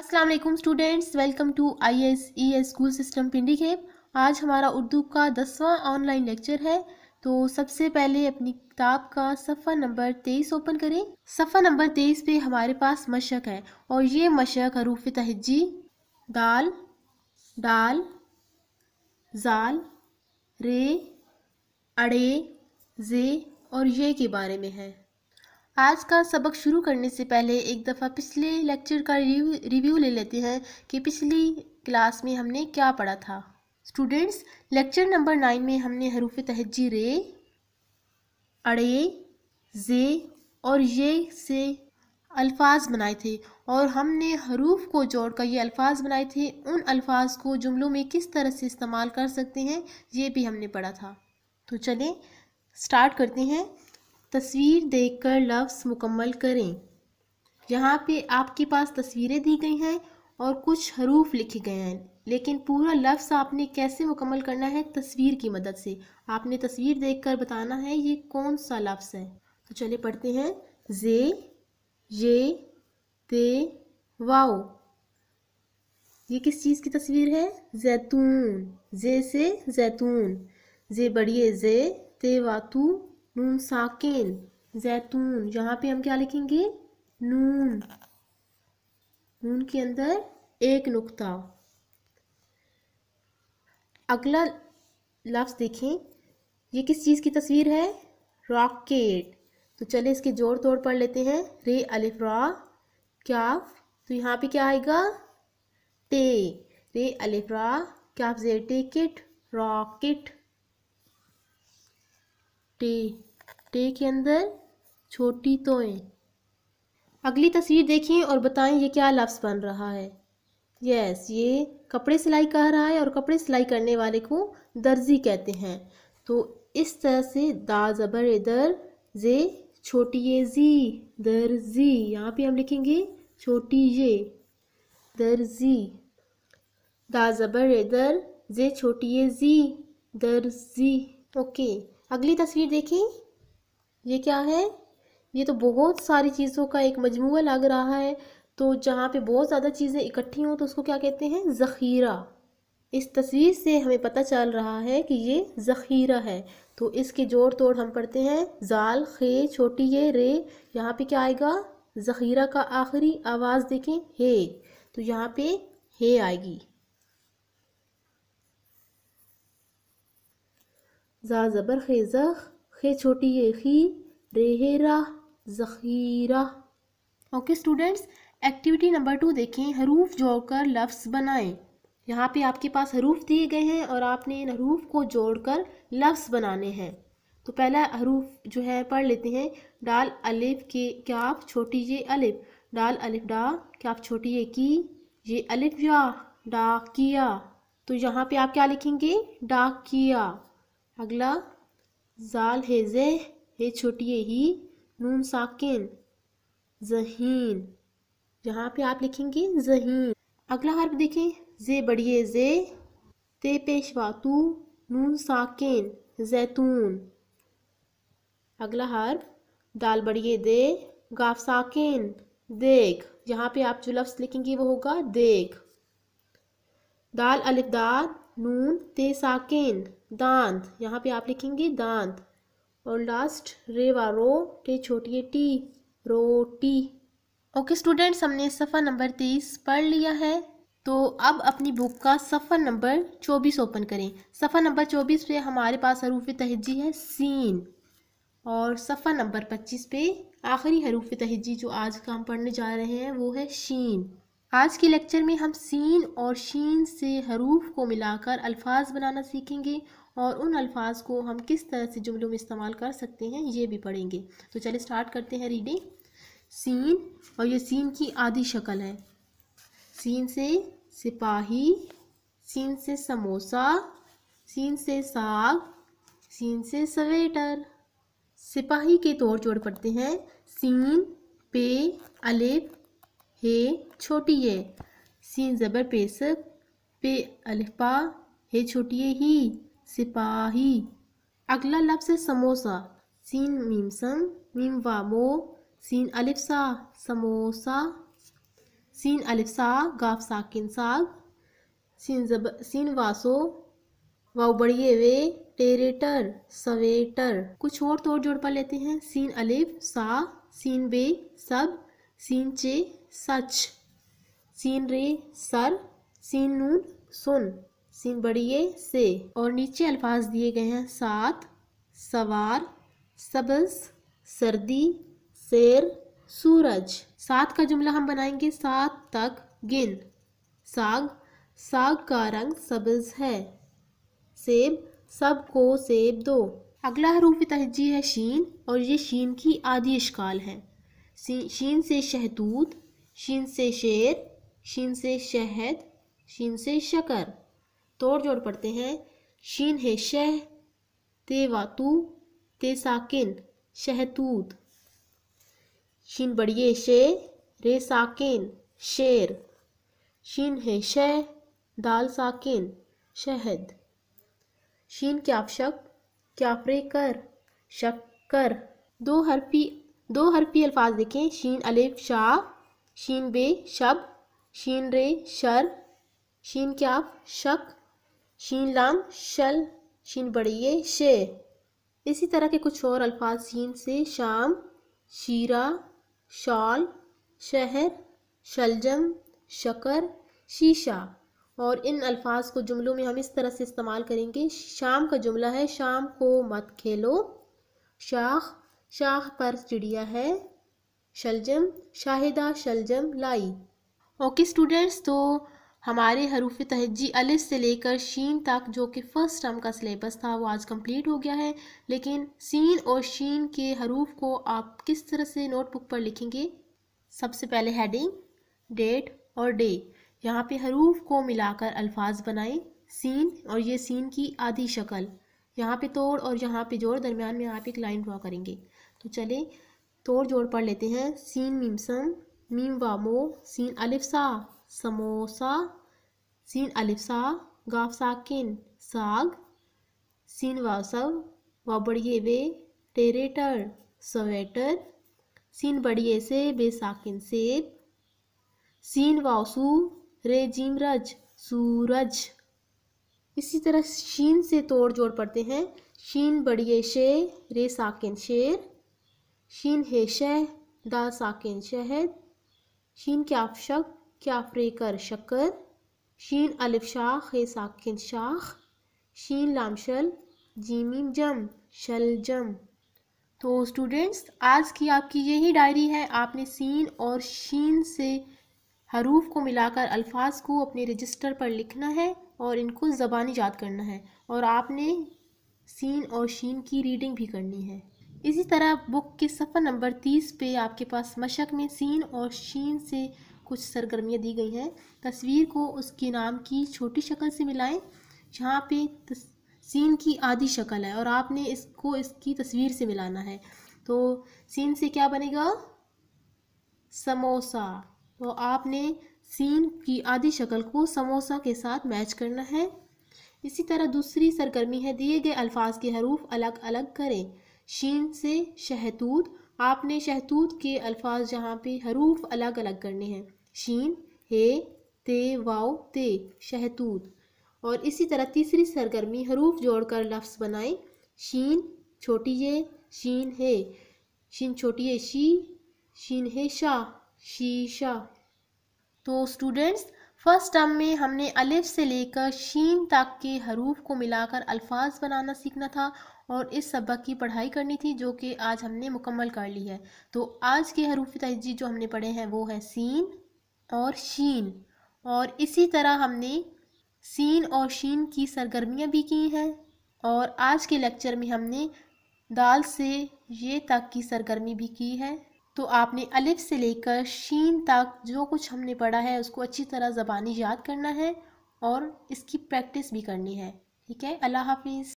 Aslam students welcome to I S E S school system Pindi खेप आज हमारा उर्दू का दसवां ऑनलाइन लेक्चर है तो सबसे पहले अपनी किताब का सफ़ा नंबर तेईस ओपन करें सफ़ा नंबर तेईस पे हमारे पास मशक है और ये मशक हरूफ तहजी दाल डाल जाल रे अड़े जे और ये के बारे में है आज का सबक शुरू करने से पहले एक दफ़ा पिछले लेक्चर का रिव्यू रिव्यू ले लेते हैं कि पिछली क्लास में हमने क्या पढ़ा था स्टूडेंट्स लेक्चर नंबर नाइन में हमने हरूफ तहजी रे अड़े जे और ये से अल्फाज बनाए थे और हमने हरूफ को जोड़कर ये अल्फाज बनाए थे उन अल्फाज को जुमलों में किस तरह से इस्तेमाल कर सकते हैं ये भी हमने पढ़ा था तो चलें स्टार्ट करते हैं तस्वीर देखकर लफ्ज़ मुकम्मल करें यहाँ पे आपके पास तस्वीरें दी गई हैं और कुछ हरूफ लिखे गए हैं लेकिन पूरा लफ्ज़ आपने कैसे मुकम्मल करना है तस्वीर की मदद से आपने तस्वीर देखकर बताना है ये कौन सा लफ्ज़ है तो चले पढ़ते हैं जे ये ते वाओ ये किस चीज़ की तस्वीर है जैतून जे से जैतून जे बढ़िए जे ते वातू नून साकिन जैतून यहाँ पे हम क्या लिखेंगे नून नून के अंदर एक नुक्ता अगला लफ्ज़ देखें ये किस चीज़ की तस्वीर है रॉकेट तो चले इसके जोड़ तोड़ पढ़ लेते हैं रे अलिफ रॉ क्या तो यहाँ पे क्या आएगा टे रे अलिफ रॉ क्या जे टिकट रॉकेट टे ट्रे के अंदर छोटी तोएं अगली तस्वीर देखें और बताएं ये क्या लफ्स बन रहा है यस ये कपड़े सिलाई कह रहा है और कपड़े सिलाई करने वाले को दर्जी कहते हैं तो इस तरह से दा ज़बर इधर जे छोटी ये जी दर्जी यहाँ पे हम लिखेंगे छोटी ये दर्जी दा ज़बर इधर जे छोटी ये जी दर्जी ओके अगली तस्वीर देखें ये क्या है ये तो बहुत सारी चीज़ों का एक मजमू लग रहा है तो जहाँ पे बहुत ज़्यादा चीज़ें इकट्ठी हों तो उसको क्या कहते हैं ज़ख़ीरा इस तस्वीर से हमें पता चल रहा है कि ये ज़ख़ीरा है तो इसके जोड़ तोड़ हम पढ़ते हैं जाल खे छोटी ये रे यहाँ पे क्या आएगा ज़ख़ीरा का आखिरी आवाज़ देखें हे तो यहाँ पे हे आएगी जा ज़बर खे ज़ख़ खे छोटी है खी रेहरा ज़ख़ीरा okay students activity number two देखें हरूफ जोड़कर लफ्ज़ बनाएं यहाँ पे आपके पास हरूफ दिए गए हैं और आपने इन हरूफ को जोड़कर लफ्ज़ बनाने हैं तो पहला हरूफ जो है पढ़ लेते हैं डाल अलिफ के क्या आप छोटी ये अलिफ डाल अलिफ डा क्या आप छोटी ये की ये अलिफ या डा किया तो यहाँ पे आप क्या लिखेंगे डा किया अगला जाल हेजे हे छोटी ही नून साकिन जहीन यहाँ पे आप लिखेंगे जहीन अगला हर्फ देखें जे बड़िए जे ते पेशवा तू नून साकिन जैतून अगला हर्फ दाल बड़िए दे गाफ साकिन देख यहाँ पे आप जो लफ्स लिखेंगे वो होगा देख दाल अलिफ दाद नून ते साकेन दांत यहाँ पे आप लिखेंगे दांत और लास्ट रेवा रो टे छोटी रो टी रोटी ओके स्टूडेंट्स हमने सफ़ा नंबर तेईस पढ़ लिया है तो अब अपनी बुक का सफ़ा नंबर चौबीस ओपन करें सफ़ा नंबर चौबीस पे हमारे पास हरूफ तहजी है सीन और सफ़ा नंबर पच्चीस पे आखिरी हरूफ तहजी जो आज का हम पढ़ने जा रहे हैं वो है शीन आज के लेक्चर में हम सीन और शीन से हरूफ को मिलाकर अल्फाज बनाना सीखेंगे और उन अल्फाज को हम किस तरह से जुमलों में इस्तेमाल कर सकते हैं ये भी पढ़ेंगे तो चलिए स्टार्ट करते हैं रीडिंग सीन और ये सीन की आधी शक्ल है सीन से सिपाही सीन से समोसा सीन से साग सीन से स्वेटर सिपाही के तौर जोड़ पड़ते हैं सीन पे अलिफ हे छोटी है सीन ज़बर पेशक पे अलिफा हे छोटी ही सिपाही अगला लफ्स है समोसा सीन मीम सम मीम वामो सीन अलिफसा समोसा सीन अलिफसा गाफ साकिन साग सीन जब सीन वासो वाओ बढ़िए वे टेरेटर सवेटर कुछ और तोड़ जोड़ पा लेते हैं सीन अलिफ सा सीन बे सब सीन चे सच सीन रे सर सीन नून सुन सीन बड़ी से और नीचे अल्फाज दिए गए हैं सात सवार सबज सर्दी शेर सूरज सात का जुमला हम बनाएंगे सात तक गिन साग साग का रंग सब्ज है सेब सब को सेब दो अगला हरूफ तहजी है शीन और ये शीन की आदि अशकाल है शीन से शहतूत शीन से शेर शीन से शहद शीन से शकर तोड़ जोड़ पढ़ते हैं शीन है शह ते वातू ते साकिन शहतूत शीन बढ़िए शे रे साकिन शेर शीन है शह दाल साकिन शहद शीन क्या शक क्या फ्रे कर शक्कर दो हरफी दो हरफी अल्फाज देखें शीन अलिफ शाह शीन बे शब शीन रे शर शीन क्या शक शीन लाम शल शीन बड़िए शे इसी तरह के कुछ और अल्फाज शीन से शाम शीरा शॉल शहर शलजम शकर शीशा और इन अल्फाज को जुमलों में हम इस तरह से इस्तेमाल करेंगे शाम का जुमला है शाम को मत खेलो शाख शाख पर चिड़िया है शलजम शाहिदा शलजम लाई ओके स्टूडेंट्स तो हमारे हरूफ तहजी अलिफ से लेकर शीन तक जो कि फ़र्स्ट टर्म का सिलेबस था वो आज कंप्लीट हो गया है लेकिन सीन और शीन के हरूफ को आप किस तरह से नोटबुक पर लिखेंगे सबसे पहले हेडिंग डेट और डे यहाँ पे हरूफ को मिलाकर अल्फाज बनाएं सीन और ये सीन की आधी शक्ल यहाँ पे तोड़ और यहाँ पे जोड़ दरमियान में आप एक लाइन ड्रा करेंगे तो चलें तोड़ जोड़ पढ़ लेते हैं सीन मिमसम मीम वामो सीन अलिफसा समोसा सीन अलिफसा गाफ साकिन साग सीन वासव वाबड़िए वे टेरेटर स्वेटर सीन बड़िए से बेसाकिन सेब सीन वासु रे जीमरज सूरज इसी तरह शीन से तोड़ जोड़ पढ़ते हैं शीन बड़िए शे रे साकिन शेर शीन है शह दा साकिन शहद शीन क्याफ शक क्याफ रेकर शक्कर शीन अलिफ शाख है साकिन शाख शीन लामशल जीमीम जम शल जम तो स्टूडेंट्स आज की आपकी यही डायरी है आपने सीन और शीन से हरूफ को मिलाकर अल्फाज को अपने रजिस्टर पर लिखना है और इनको ज़बानी याद करना है और आपने सीन और शीन की रीडिंग भी करनी है इसी तरह बुक के सफ़र नंबर तीस पे आपके पास मशक में सीन और शीन से कुछ सरगर्मियाँ दी गई हैं तस्वीर को उसके नाम की छोटी शक्ल से मिलाएं जहाँ पे सीन की आधी शक्ल है और आपने इसको इसकी तस्वीर से मिलाना है तो सीन से क्या बनेगा समोसा तो आपने सीन की आधी शक्ल को समोसा के साथ मैच करना है इसी तरह दूसरी सरगर्मी है दिए गए अल्फाज के हरूफ अलग अलग करें शीन से शहतूत आपने शहतूत के अल्फाज जहाँ पे हरूफ अलग अलग करने हैं शीन हे ते वाओ ते शहतूत और इसी तरह तीसरी सरगर्मी हरूफ जोड़कर लफ्ज़ बनाएं शीन छोटी ये शीन है शीन छोटी है शी शीन है शाह शीशा तो स्टूडेंट्स फर्स्ट टर्म में हमने अलिफ से लेकर शीन तक के हरूफ को मिलाकर अल्फाज बनाना सीखना था और इस सबक की पढ़ाई करनी थी जो कि आज हमने मुकम्मल कर ली है तो आज के हरूफ तहजी जो हमने पढ़े हैं वो है सीन और शीन और इसी तरह हमने सीन और शीन की सरगर्मियाँ भी की हैं और आज के लेक्चर में हमने दाल से ये तक की सरगर्मी भी की है तो आपने अलिफ से लेकर शीन तक जो कुछ हमने पढ़ा है उसको अच्छी तरह ज़बानी याद करना है और इसकी प्रैक्टिस भी करनी है ठीक है अल्लाह हाफिज़